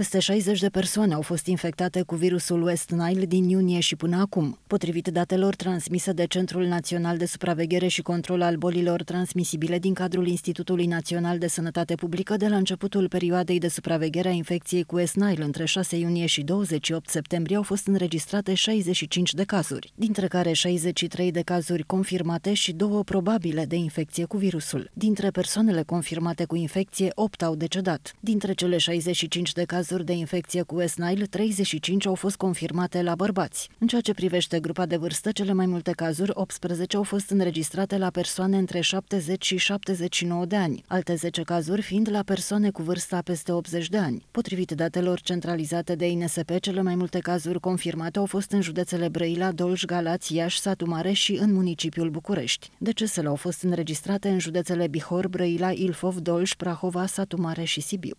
Peste 60 de persoane au fost infectate cu virusul West Nile din iunie și până acum, potrivit datelor transmise de Centrul Național de Supraveghere și Control al Bolilor Transmisibile din cadrul Institutului Național de Sănătate Publică de la începutul perioadei de supraveghere a infecției cu West Nile între 6 iunie și 28 septembrie au fost înregistrate 65 de cazuri, dintre care 63 de cazuri confirmate și două probabile de infecție cu virusul. Dintre persoanele confirmate cu infecție, 8 au decedat. Dintre cele 65 de cazuri cazuri de infecție cu West Nile, 35 au fost confirmate la bărbați. În ceea ce privește grupa de vârstă, cele mai multe cazuri, 18, au fost înregistrate la persoane între 70 și 79 de ani, alte 10 cazuri fiind la persoane cu vârsta peste 80 de ani. Potrivit datelor centralizate de INSP, cele mai multe cazuri confirmate au fost în județele Brăila, Dolj, Galați, Iași, Satu Mare și în municipiul București. Decesele au fost înregistrate în județele Bihor, Brăila, Ilfov, Dolj, Prahova, Satu Mare și Sibiu.